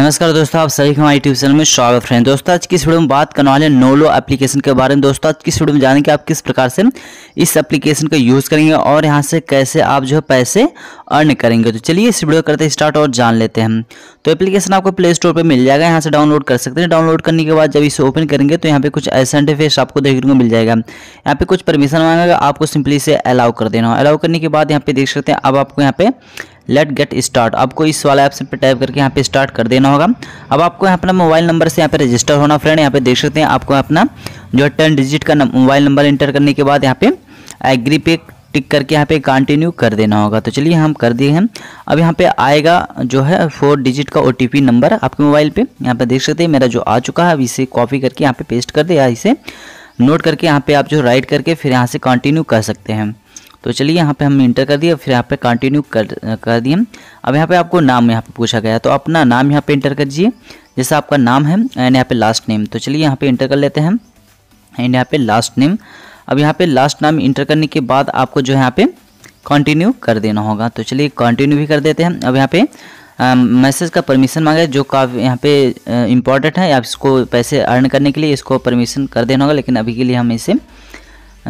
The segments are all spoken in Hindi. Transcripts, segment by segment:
नमस्कार दोस्तों आप सभी हमारे यूट्यूब चैनल में स्वागत है दोस्तों आज किस वीडियो में बात करने वाले नोलो एप्लीकेशन के बारे में दोस्तों आज किस वीडियो में जानेंगे कि आप किस प्रकार से इस एप्लीकेशन का यूज़ करेंगे और यहाँ से कैसे आप जो है पैसे अर्न करेंगे तो चलिए इस वीडियो करते स्टार्ट और जान लेते हैं तो एप्लीकेशन आपको प्ले स्टोर पर मिल जाएगा यहाँ से डाउनलोड कर सकते हैं डाउनलोड करने के बाद जब इसे ओपन करेंगे तो यहाँ पे कुछ ऐसा इंटरफेस आपको देखने को मिल जाएगा यहाँ पे कुछ परमिशन मांगेगा आपको सिंपली इसे अलाउ कर देना अलाउ करने के बाद यहाँ पे देख सकते हैं अब आपको यहाँ पे लेट गेट स्टार्ट आपको इस वाला ऐप्स पर टाइप करके यहाँ पे स्टार्ट कर देना होगा अब आपको यहाँ अपना मोबाइल नंबर से यहाँ पे रजिस्टर होना फ्रेंड यहाँ पे देख सकते हैं आपको अपना जो है टेन डिजिट का मोबाइल नंबर इंटर करने के बाद यहाँ पे एग्री पे टिक करके यहाँ पे कंटिन्यू कर देना होगा तो चलिए हम कर दिए हैं अब यहाँ पे आएगा जो है फोर डिजिट का ओ नंबर आपके मोबाइल पे यहाँ पे देख सकते हैं मेरा जो आ चुका है अब इसे कॉपी करके यहाँ पे पेस्ट कर दे या इसे नोट करके यहाँ पे आप जो राइट करके फिर यहाँ से कंटिन्यू कर सकते हैं तो चलिए यहाँ पे हम इंटर कर दिए फिर यहाँ पे कंटिन्यू कर कर दिए अब यहाँ पे आपको नाम यहाँ पे पूछा गया तो अपना नाम यहाँ पे इंटर कर दीजिए जैसा आपका नाम है एंड यहाँ पे लास्ट नेम तो चलिए यहाँ पे इंटर कर लेते हैं एंड यहाँ पे लास्ट नेम अब यहाँ पे लास्ट नाम इंटर करने के बाद आपको जो यहाँ पे कंटिन्यू कर देना होगा तो चलिए कंटिन्यू भी कर देते हैं अब यहाँ पे मैसेज का परमिशन मांगा जो काफ़ी यहाँ पे इम्पॉर्टेंट है आप इसको पैसे अर्न करने के लिए इसको परमिशन कर देना होगा लेकिन अभी के लिए हम इसे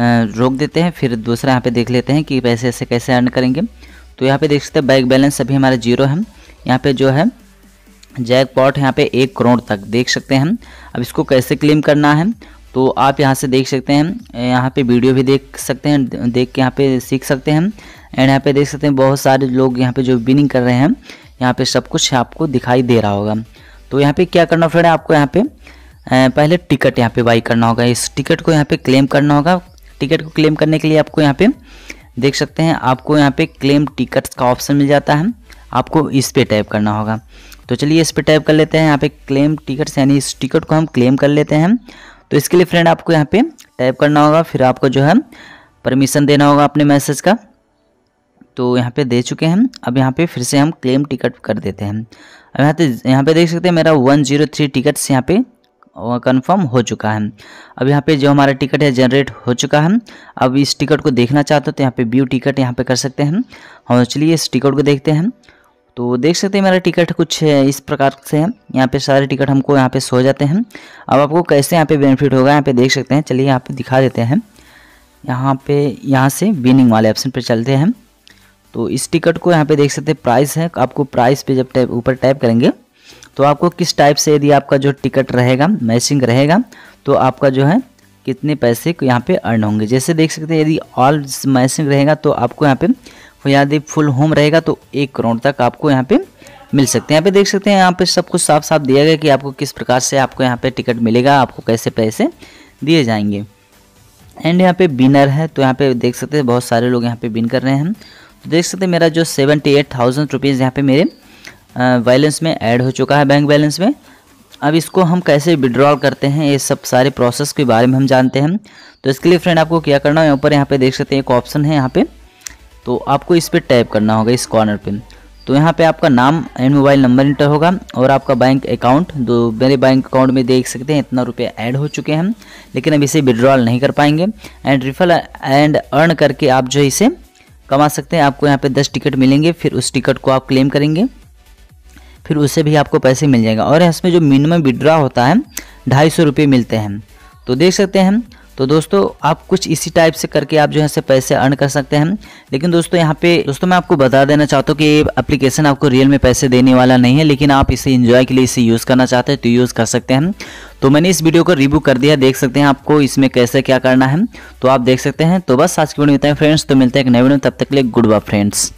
रोक देते हैं फिर दूसरा यहाँ पे देख लेते हैं कि पैसे ऐसे कैसे अर्न करेंगे तो यहाँ पे देख सकते हैं बैंक बैलेंस अभी हमारा जीरो है यहाँ पे जो है जैक पॉट यहाँ पे एक करोड़ तक देख सकते हैं अब इसको कैसे क्लेम करना है तो आप यहाँ से देख सकते हैं यहाँ पे वीडियो भी देख सकते हैं देख के यहाँ पे सीख सकते हैं एंड यहाँ पे देख सकते हैं बहुत सारे लोग यहाँ पे जो विनिंग कर रहे हैं यहाँ पे सब कुछ आपको दिखाई दे रहा होगा तो यहाँ पे क्या करना फ्रेंड आपको यहाँ पे पहले टिकट यहाँ पे बाई करना होगा इस टिकट को यहाँ पे क्लेम करना होगा टिकट को क्लेम करने के लिए आपको यहाँ पे देख सकते हैं आपको यहाँ पे क्लेम टिकट्स का ऑप्शन मिल जाता है आपको इस पर टाइप करना होगा तो चलिए इस पर टाइप कर लेते हैं यहाँ पे क्लेम टिकट्स यानी इस टिकट को हम क्लेम कर लेते हैं तो इसके लिए फ्रेंड आपको यहाँ पे टाइप करना होगा फिर आपको जो है परमिशन देना होगा अपने मैसेज का तो यहाँ पे दे चुके हैं अब यहाँ पे फिर से हम क्लेम टिकट कर देते हैं अब यहाँ पे यहाँ पे देख सकते हैं मेरा वन जीरो थ्री टिकट्स यहाँ पे कंफर्म हो चुका है अब यहाँ पे जो हमारा टिकट है जनरेट हो चुका है अब इस टिकट को देखना चाहते हो तो यहाँ पे व्यू टिकट यहाँ पे कर सकते हैं हम हाँ, चलिए इस टिकट को देखते हैं तो देख सकते हैं मेरा टिकट कुछ इस प्रकार से है यहाँ पे सारे टिकट हमको यहाँ पे सो जाते हैं अब आपको कैसे यहाँ पे बेनिफिट होगा यहाँ पे देख सकते हैं चलिए यहाँ पे दिखा देते हैं यहाँ पे यहाँ से विनिंग वाले ऑप्शन पर चलते हैं तो इस टिकट को यहाँ पे देख सकते हैं प्राइस है आपको प्राइस पे जब टैप ऊपर टाइप करेंगे तो आपको किस टाइप से यदि आपका जो टिकट रहेगा मैचिंग रहेगा तो आपका जो है कितने पैसे यहाँ पे अर्न होंगे जैसे देख सकते हैं यदि ऑल मैचिंग रहेगा तो आपको यहाँ पे यदि फुल होम रहेगा तो एक करोड़ तक आपको यहाँ पे मिल सकते हैं यहाँ पे देख सकते हैं यहाँ पे सब कुछ साफ साफ दिया गया कि आपको किस प्रकार से आपको यहाँ पे टिकट मिलेगा आपको कैसे पैसे दिए जाएंगे एंड यहाँ पे बिनर है तो यहाँ पे देख सकते हैं बहुत सारे लोग यहाँ पे बिन कर रहे हैं तो देख सकते हैं मेरा जो सेवेंटी एट थाउजेंड रुपीज़ यहाँ पे मेरे बैलेंस में ऐड हो चुका है बैंक बैलेंस में अब इसको हम कैसे विड्रॉल करते हैं ये सब सारे प्रोसेस के बारे में हम जानते हैं तो इसके लिए फ्रेंड आपको क्या करना है ऊपर यहाँ पे देख सकते हैं एक ऑप्शन है यहाँ पे तो आपको इस पर टैप करना होगा इस कॉर्नर पे तो यहाँ पे आपका नाम एंड मोबाइल नंबर इंटर होगा और आपका बैंक अकाउंट जो मेरे बैंक अकाउंट में देख सकते हैं इतना रुपया ऐड हो चुके हैं लेकिन अब इसे विड्रॉल नहीं कर पाएंगे एंड रिफल एंड अर्न करके आप जो इसे कमा सकते हैं आपको यहाँ पर दस टिकट मिलेंगे फिर उस टिकट को आप क्लेम करेंगे फिर उसे भी आपको पैसे मिल जाएंगे और इसमें जो मिनिमम विड्रा होता है ढाई सौ रुपये मिलते हैं तो देख सकते हैं तो दोस्तों आप कुछ इसी टाइप से करके आप जो है से पैसे अर्न कर सकते हैं लेकिन दोस्तों यहाँ पे दोस्तों मैं आपको बता देना चाहता हूँ कि ये एप्लीकेशन आपको रियल में पैसे देने वाला नहीं है लेकिन आप इसे इन्जॉय के लिए इसे यूज़ करना चाहते हैं तो यूज़ कर सकते हैं तो मैंने इस वीडियो को रिव्यू कर दिया देख सकते हैं आपको इसमें कैसे क्या करना है तो आप देख सकते हैं तो बस आज की वीडियो मिलते हैं फ्रेंड्स तो मिलते हैं एक नए वीडियो तब तक के लिए गुड बाय फ्रेंड्स